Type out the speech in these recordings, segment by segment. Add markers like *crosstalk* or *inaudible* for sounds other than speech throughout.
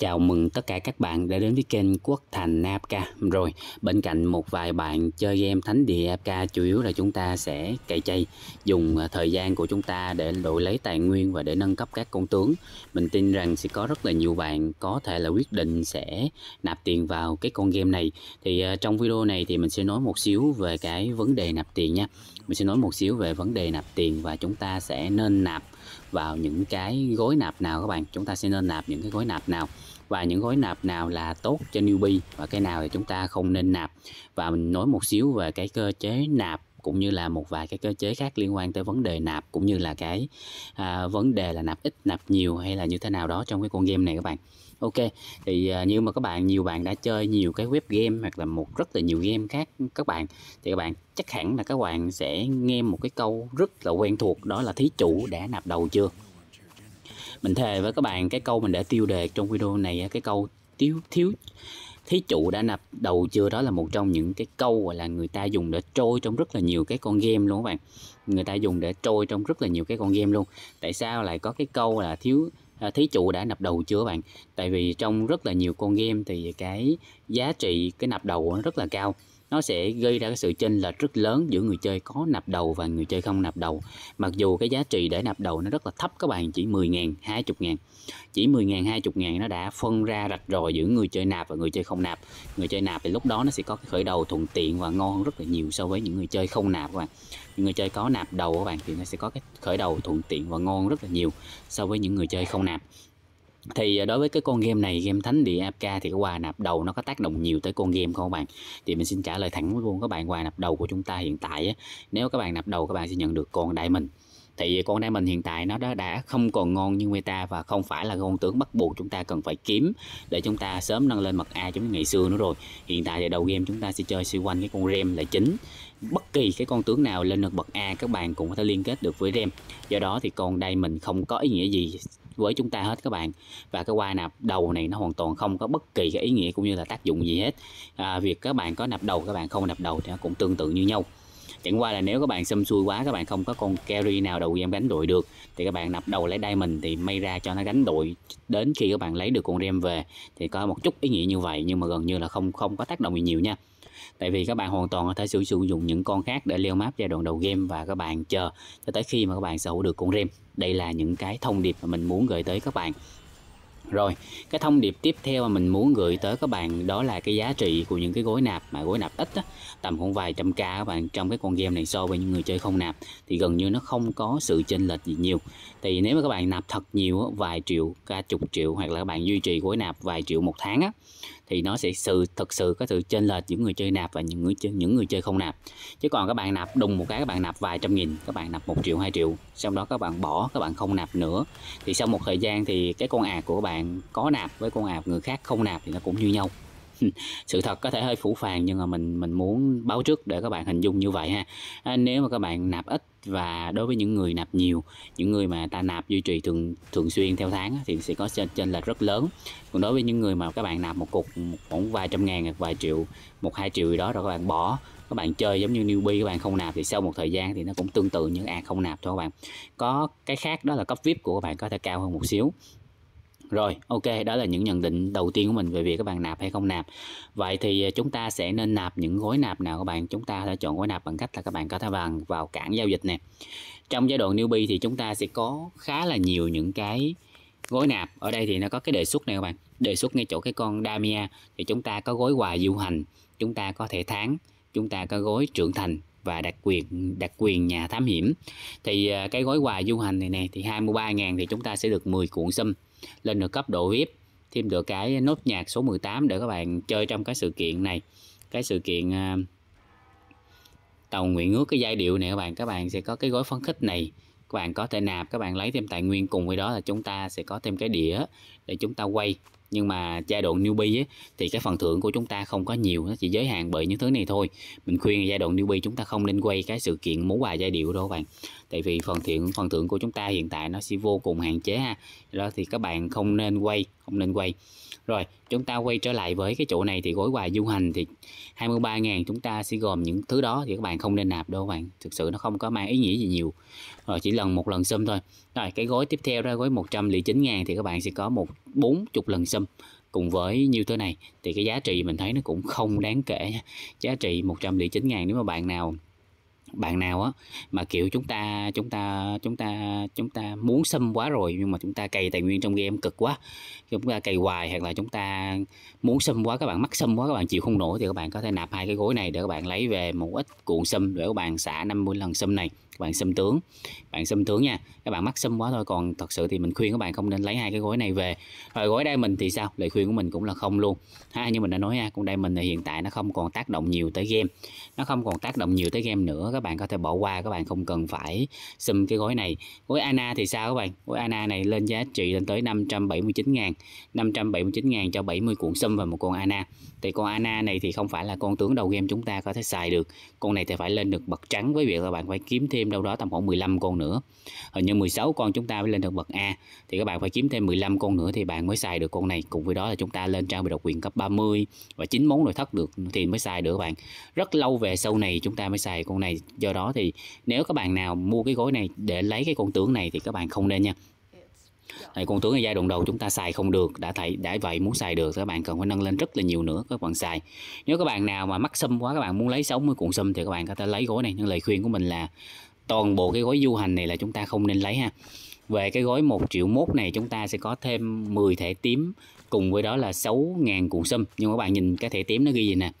Chào mừng tất cả các bạn đã đến với kênh Quốc Thành AFK Rồi, bên cạnh một vài bạn chơi game Thánh Địa AFK Chủ yếu là chúng ta sẽ cày chay Dùng ờ, thời gian của chúng ta để đổi lấy tài nguyên và để nâng cấp các con tướng Mình tin rằng sẽ có rất là nhiều bạn có thể là quyết định sẽ nạp tiền vào cái con game này Thì ờ, trong video này thì mình sẽ nói một xíu về cái vấn đề nạp tiền nha Mình sẽ nói một xíu về vấn đề nạp tiền và chúng ta sẽ nên nạp vào những cái gối nạp nào các bạn chúng ta sẽ nên nạp những cái gối nạp nào và những gói nạp nào là tốt cho newbie và cái nào thì chúng ta không nên nạp và mình nói một xíu về cái cơ chế nạp cũng như là một vài cái cơ chế khác liên quan tới vấn đề nạp cũng như là cái à, vấn đề là nạp ít nạp nhiều hay là như thế nào đó trong cái con game này các bạn ok thì à, như mà các bạn nhiều bạn đã chơi nhiều cái web game hoặc là một rất là nhiều game khác các bạn thì các bạn chắc hẳn là các bạn sẽ nghe một cái câu rất là quen thuộc đó là thí chủ đã nạp đầu chưa mình thề với các bạn cái câu mình đã tiêu đề trong video này cái câu thiếu thiếu thí chủ đã nạp đầu chưa đó là một trong những cái câu gọi là người ta dùng để trôi trong rất là nhiều cái con game luôn các bạn người ta dùng để trôi trong rất là nhiều cái con game luôn tại sao lại có cái câu là thiếu à, thí chủ đã nạp đầu chưa các bạn tại vì trong rất là nhiều con game thì cái giá trị cái nạp đầu nó rất là cao nó sẽ gây ra cái sự chênh lệch rất lớn giữa người chơi có nạp đầu và người chơi không nạp đầu mặc dù cái giá trị để nạp đầu nó rất là thấp các bạn chỉ 10.000 20 ngàn chỉ 10.000 20 ngàn nó đã phân ra rạch ròi giữa người chơi nạp và người chơi không nạp người chơi nạp thì lúc đó nó sẽ có cái khởi đầu thuận tiện và ngon rất là nhiều so với những người chơi không nạp các bạn những người chơi có nạp đầu các bạn thì nó sẽ có cái khởi đầu thuận tiện và ngon rất là nhiều so với những người chơi không nạp thì ờ, đối với cái con game này game thánh địa APK thì cái quà nạp đầu nó có tác động nhiều tới con game không các bạn thì mình xin trả lời thẳng luôn các bạn quà nạp đầu của chúng ta hiện tại á, nếu các bạn nạp đầu các bạn sẽ nhận được con đại mình thì con diamond hiện tại nó đã, đã không còn ngon như meta và không phải là con tướng bắt buộc chúng ta cần phải kiếm để chúng ta sớm nâng lên mặt a giống như ngày xưa nữa rồi hiện tại thì đầu game chúng ta sẽ chơi xoay quanh cái con rem là chính bất kỳ cái con tướng nào lên được bậc A các bạn cũng có thể liên kết được với rem do đó thì con đây mình không có ý nghĩa gì với chúng ta hết các bạn và cái quai nạp đầu này nó hoàn toàn không có bất kỳ cái ý nghĩa cũng như là tác dụng gì hết à, việc các bạn có nạp đầu các bạn không nạp đầu thì nó cũng tương tự như nhau chẳng qua là nếu các bạn xâm xui quá các bạn không có con carry nào đầu game gánh đội được thì các bạn nạp đầu lấy diamond thì may ra cho nó gánh đội đến khi các bạn lấy được con rem về thì có một chút ý nghĩa như vậy nhưng mà gần như là không không có tác động gì nhiều nha tại vì các bạn hoàn toàn có thể sử, sử dụng những con khác để leo map giai đoạn đầu game và các bạn chờ cho tới khi mà các bạn sở hữu được con rem đây là những cái thông điệp mà mình muốn gửi tới các bạn rồi cái thông điệp tiếp theo mà mình muốn gửi tới các bạn đó là cái giá trị của những cái gối nạp mà gối nạp ít á, tầm khoảng vài trăm k các bạn trong cái con game này so với những người chơi không nạp thì gần như nó không có sự chênh lệch gì nhiều thì nếu mà các bạn nạp thật nhiều á, vài triệu cả chục triệu hoặc là các bạn duy trì gối nạp vài triệu một tháng á thì nó sẽ sự thực sự có sự chênh lệch những người chơi nạp và những người chơi, những người chơi không nạp chứ còn các bạn nạp đùng một cái các bạn nạp vài trăm nghìn các bạn nạp một triệu hai triệu sau đó các bạn bỏ các bạn không nạp nữa thì sau một thời gian thì cái con ạc của các bạn có nạp với con ạc người khác không nạp thì nó cũng như nhau *laughs* sự thật có thể hơi phủ phàng nhưng mà mình mình muốn báo trước để các bạn hình dung như vậy ha à, nếu mà các bạn nạp ít và đối với những người nạp nhiều những người mà ta nạp duy trì thường thường xuyên theo tháng thì sẽ có trên trên lệch rất lớn còn đối với những người mà các bạn nạp một cục khoảng vài trăm ngàn hoặc vài triệu một hai triệu gì đó rồi các bạn bỏ các bạn chơi giống như newbie các bạn không nạp thì sau một thời gian thì nó cũng tương tự như à không nạp thôi các bạn có cái khác đó là cấp vip của các bạn có thể cao hơn một xíu rồi, ok, đó là những nhận định đầu tiên của mình về việc các bạn nạp hay không nạp. Vậy thì à, chúng ta sẽ nên nạp những gói nạp nào các bạn? Chúng ta sẽ chọn gói nạp bằng cách là các bạn có thể vàng vào cảng giao dịch nè. Trong giai đoạn newbie thì chúng ta sẽ có khá là nhiều những cái gói nạp. Ở đây thì nó có cái đề xuất này các bạn. Đề xuất ngay chỗ cái con Damia thì chúng ta có gói quà du hành, chúng ta có thể tháng, chúng ta có gói trưởng thành và đặc quyền đặc quyền nhà thám hiểm. Thì à, cái gói quà du hành này nè thì 23.000 thì chúng ta sẽ được 10 cuộn sâm lên được cấp độ VIP thêm được cái nốt nhạc số 18 để các bạn chơi trong cái sự kiện này cái sự kiện à, tàu nguyện ước cái giai điệu này các bạn các bạn sẽ có cái gói phấn khích này các bạn có thể nạp các bạn lấy thêm tài nguyên cùng với đó là chúng ta sẽ có thêm cái đĩa để chúng ta quay nhưng mà giai đoạn newbie ấy, thì cái phần thưởng của chúng ta không có nhiều nó chỉ giới hạn bởi những thứ này thôi mình khuyên giai đoạn newbie chúng ta không nên quay cái sự kiện món quà giai điệu đâu các bạn tại vì phần thưởng phần thưởng của chúng ta hiện tại nó sẽ vô cùng hạn chế ha đó thì các bạn không nên quay không nên quay rồi chúng ta quay trở lại với cái chỗ này thì gói quà du hành thì 23.000 chúng ta sẽ gồm những thứ đó thì các bạn không nên nạp đâu các bạn thực sự nó không có mang ý nghĩa gì nhiều rồi chỉ lần một lần xâm thôi rồi cái gói tiếp theo ra gói 109.000 thì các bạn sẽ có một 40 lần xâm cùng với như thế này thì cái giá trị mình thấy nó cũng không đáng kể giá trị 109.000 nếu mà bạn nào bạn nào á mà kiểu chúng ta chúng ta chúng ta chúng ta muốn xâm quá rồi nhưng mà chúng ta cày tài nguyên trong game cực quá chúng ta cày hoài hoặc là chúng ta muốn xâm quá các bạn mắc xâm quá các bạn chịu không nổi thì các bạn có thể nạp hai cái gối này để các bạn lấy về một ít cuộn xâm để các bạn xả 50 lần xâm này bạn xâm tướng bạn xâm tướng nha các bạn mắc xâm quá thôi còn thật sự thì mình khuyên các bạn không nên lấy hai cái gói này về rồi gói đây mình thì sao lời khuyên của mình cũng là không luôn ha như mình đã nói nha, con đây mình hiện tại nó không còn tác động nhiều tới game nó không còn tác động nhiều tới game nữa các bạn có thể bỏ qua các bạn không cần phải xâm cái gói này gói Ana thì sao các bạn gói Ana này lên giá trị lên tới 579 ngàn 579 ngàn cho 70 cuộn xâm và một con Ana thì con Anna này thì không phải là con tướng đầu game chúng ta có thể xài được con này thì phải lên được bậc trắng với việc là bạn phải kiếm thêm đâu đó tầm khoảng 15 con nữa hình như 16 con chúng ta mới lên được bậc A thì các bạn phải kiếm thêm 15 con nữa thì bạn mới xài được con này cùng với đó là chúng ta lên trang bị độc quyền cấp 30 và chín món nội thất được thì mới xài được các bạn rất lâu về sau này chúng ta mới xài con này do đó thì nếu các bạn nào mua cái gói này để lấy cái con tướng này thì các bạn không nên nha Thầy con tướng ở giai đoạn đầu chúng ta xài không được đã thầy đã vậy muốn xài được các bạn cần phải nâng lên rất là nhiều nữa các bạn xài nếu các bạn nào mà mắc sâm quá các bạn muốn lấy 60 cuộn sâm thì các bạn có thể lấy gói này nhưng lời khuyên của mình là toàn bộ cái gói du hành này là chúng ta không nên lấy ha về cái gói 1 triệu mốt này chúng ta sẽ có thêm 10 thẻ tím cùng với đó là 6.000 cuộn sâm nhưng các bạn nhìn cái thẻ tím nó ghi gì nè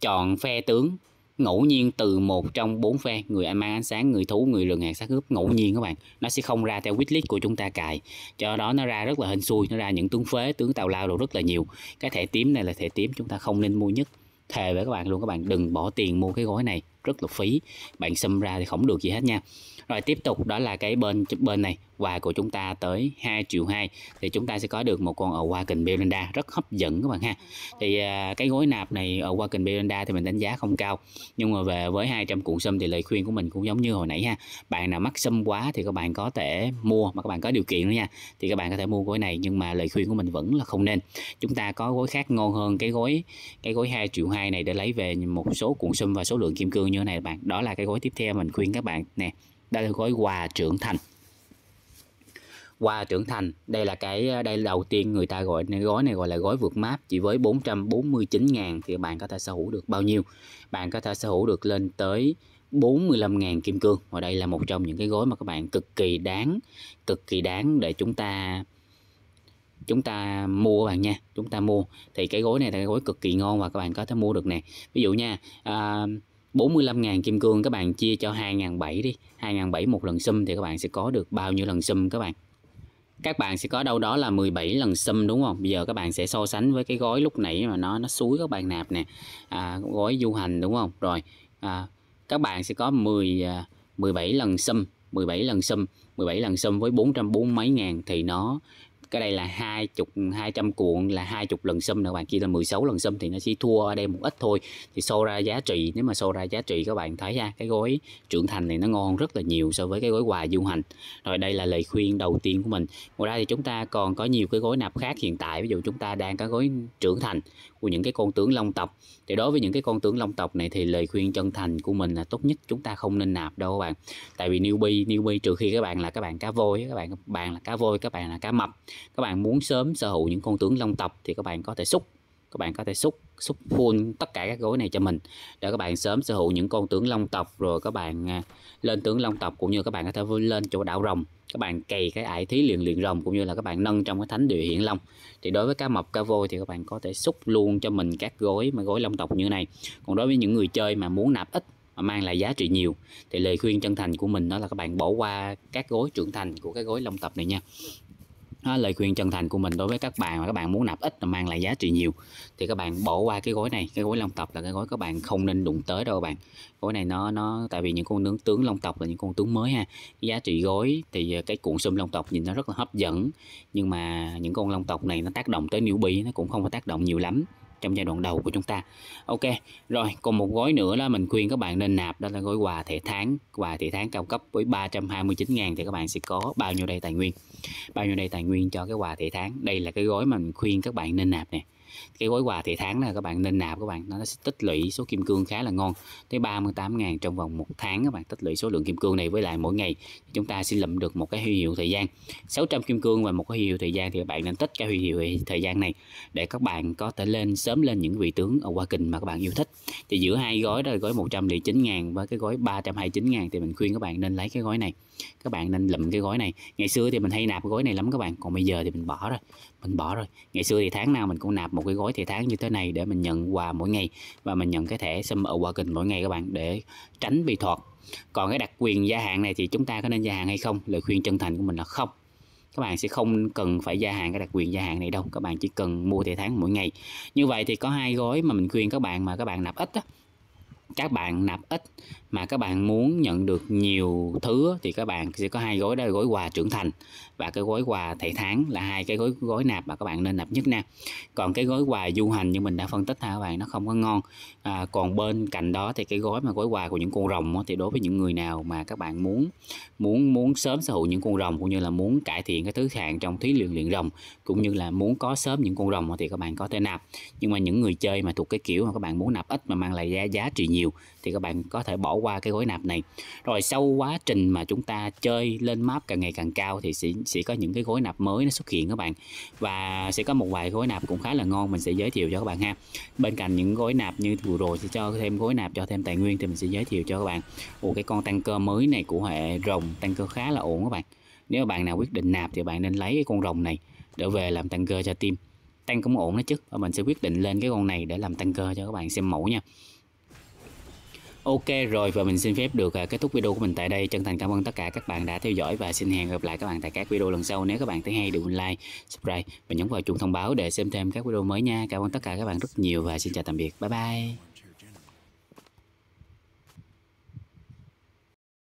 chọn phe tướng ngẫu nhiên từ một trong bốn phe người ăn mang ánh sáng người thú người lường hạt sát cướp ngẫu nhiên các bạn nó sẽ không ra theo widlist của chúng ta cài cho đó nó ra rất là hên xui nó ra những tướng phế tướng tào lao đồ rất là nhiều cái thẻ tím này là thẻ tím chúng ta không nên mua nhất thề với các bạn luôn các bạn đừng bỏ tiền mua cái gói này rất là phí bạn xâm ra thì không được gì hết nha rồi tiếp tục đó là cái bên bên này quà của chúng ta tới 2 triệu 2 thì chúng ta sẽ có được một con ở Wagon Belinda rất hấp dẫn các bạn ha thì à, cái gối nạp này ở Wagon Belinda thì mình đánh giá không cao nhưng mà về với 200 cuộn sâm thì lời khuyên của mình cũng giống như hồi nãy ha bạn nào mắc sâm quá thì các bạn có thể mua mà các bạn có điều kiện nữa nha thì các bạn có thể mua gối này nhưng mà lời khuyên của mình vẫn là không nên chúng ta có gối khác ngon hơn cái gối cái gối 2 triệu 2 này để lấy về một số cuộn sâm và số lượng kim cương như như này bạn đó là cái gói tiếp theo mình khuyên các bạn nè đây là gói quà trưởng thành quà trưởng thành đây là cái đây là đầu tiên người ta gọi gói này gọi là gói vượt map chỉ với 449.000 thì bạn có thể sở hữu được bao nhiêu bạn có thể sở hữu được lên tới 45.000 kim cương và đây là một trong những cái gói mà các bạn cực kỳ đáng cực kỳ đáng để chúng ta chúng ta mua các bạn nha chúng ta mua thì cái gói này là cái gói cực kỳ ngon và các bạn có thể mua được nè ví dụ nha à, 45.000 kim cương các bạn chia cho 2.700 đi 2.700 một lần sum thì các bạn sẽ có được bao nhiêu lần sum các bạn các bạn sẽ có đâu đó là 17 lần sum đúng không bây giờ các bạn sẽ so sánh với cái gói lúc nãy mà nó nó suối các bạn nạp nè à, gói du hành đúng không rồi à, các bạn sẽ có 10 17 à, lần sum 17 lần sum 17 lần sum với 440 mấy ngàn thì nó cái đây là hai chục hai trăm cuộn là hai chục lần xâm nè các bạn kia là 16 lần xâm thì nó chỉ thua ở đây một ít thôi thì so ra giá trị nếu mà so ra giá trị các bạn thấy ha cái gói trưởng thành này nó ngon rất là nhiều so với cái gói quà du hành rồi đây là lời khuyên đầu tiên của mình ngoài ra thì chúng ta còn có nhiều cái gói nạp khác hiện tại ví dụ chúng ta đang có gói trưởng thành của những cái con tướng long tộc thì đối với những cái con tướng long tộc này thì lời khuyên chân thành của mình là tốt nhất chúng ta không nên nạp đâu các bạn tại vì newbie newbie trừ khi các bạn là các bạn cá voi các bạn bạn là cá voi các bạn là cá mập các bạn muốn sớm sở hữu những con tướng long tộc thì các bạn có thể xúc các bạn có thể xúc xúc full tất cả các gối này cho mình để các bạn sớm sở hữu những con tướng long tộc rồi các bạn à, lên tướng long tộc cũng như các bạn có thể lên chỗ đảo rồng các bạn cày cái ải thí luyện luyện rồng cũng như là các bạn nâng trong cái thánh địa hiển long thì đối với cá mập cá voi thì các bạn có thể xúc luôn cho mình các gối mà gối long tộc như này còn đối với những người chơi mà muốn nạp ít mà mang lại giá trị nhiều thì lời khuyên chân thành của mình đó là các bạn bỏ qua các gối trưởng thành của cái gối long tộc này nha đó, lời khuyên chân thành của mình đối với các bạn mà các bạn muốn nạp ít mà mang lại giá trị nhiều thì các bạn bỏ qua cái gói này cái gói long tộc là cái gói các bạn không nên đụng tới đâu các bạn gói này nó nó tại vì những con nướng tướng long tộc là những con tướng mới ha cái giá trị gói thì ờ, cái cuộn sum long tộc nhìn nó rất là hấp dẫn nhưng mà những con long tộc này nó tác động tới newbie nó cũng không có tác động nhiều lắm trong giai đoạn đầu của chúng ta ok rồi còn một gói nữa là mình khuyên các bạn nên nạp đó là gói quà thẻ tháng quà thẻ tháng cao cấp với 329 ngàn thì các bạn sẽ có bao nhiêu đây tài nguyên bao nhiêu đây tài nguyên cho cái quà thẻ tháng đây là cái gói mà mình khuyên các bạn nên nạp này cái gói quà thì tháng này các bạn nên nạp các bạn nó sẽ tích lũy số kim cương khá là ngon tới 38.000 trong vòng một tháng các bạn tích lũy số lượng kim cương này với lại mỗi ngày chúng ta sẽ lụm được một cái huy hiệu thời gian 600 kim cương và một cái huy hiệu thời gian thì các bạn nên tích cái huy hiệu thời gian này để các bạn có thể lên sớm lên những vị tướng ở qua kình mà các bạn yêu thích thì giữa hai gói đó là gói 109.000 và cái gói 329.000 thì mình khuyên các bạn nên lấy cái gói này các bạn nên lụm cái gói này ngày xưa thì mình hay nạp cái gói này lắm các bạn còn bây giờ thì mình bỏ rồi mình bỏ rồi ngày xưa thì tháng nào mình cũng nạp một cái gói thì tháng như thế này để mình nhận quà mỗi ngày và mình nhận cái thẻ ở sum kinh mỗi ngày các bạn để tránh bị thọt còn cái đặc quyền gia hạn này thì chúng ta có nên gia hạn hay không lời khuyên chân thành của mình là không các bạn sẽ không cần phải gia hạn cái đặc quyền gia hạn này đâu các bạn chỉ cần mua thẻ tháng mỗi ngày như vậy thì có hai gói mà mình khuyên các bạn mà các bạn nạp ít á các bạn nạp ít mà các bạn muốn nhận được nhiều thứ thì các bạn sẽ có hai gói đó là gói quà trưởng thành và cái gói quà thẻ tháng là hai cái gói gói nạp mà các bạn nên nạp nhất nè còn cái gói quà du hành như mình đã phân tích ha các bạn nó không có ngon à, còn bên cạnh đó thì cái gói mà gói quà của những con rồng thì đối với những người nào mà các bạn muốn muốn muốn sớm sở hữu những con rồng cũng như là muốn cải thiện cái thứ hạng trong thí luyện luyện rồng cũng như là muốn có sớm những con rồng thì các bạn có thể nạp nhưng mà những người chơi mà thuộc cái kiểu mà các bạn muốn nạp ít mà mang lại giá giá trị nhiều thì các bạn có thể bỏ qua cái gối nạp này rồi sau quá trình mà chúng ta chơi lên map càng ngày càng cao thì sẽ sẽ có những cái gối nạp mới nó xuất hiện các bạn và sẽ có một vài gối nạp cũng khá là ngon mình sẽ giới thiệu cho các bạn ha bên cạnh những gối nạp như vừa rồi sẽ cho thêm gối nạp cho thêm tài nguyên thì mình sẽ giới thiệu cho các bạn ủa cái con tăng cơ mới này của hệ rồng tăng cơ khá là ổn các bạn nếu bạn nào quyết định nạp thì bạn nên lấy cái con rồng này để về làm tăng cơ cho team tăng cũng ổn đó chứ và mình sẽ quyết định lên cái con này để làm tăng cơ cho các bạn xem mẫu nha Ok rồi và mình xin phép được à, kết thúc video của mình tại đây. Chân thành cảm ơn tất cả các bạn đã theo dõi và xin hẹn gặp lại các bạn tại các video lần sau. Nếu các bạn thấy hay đừng quên like, subscribe và nhấn vào chuông thông báo để xem thêm các video mới nha. Cảm ơn tất cả các bạn rất nhiều và xin chào tạm biệt. Bye bye.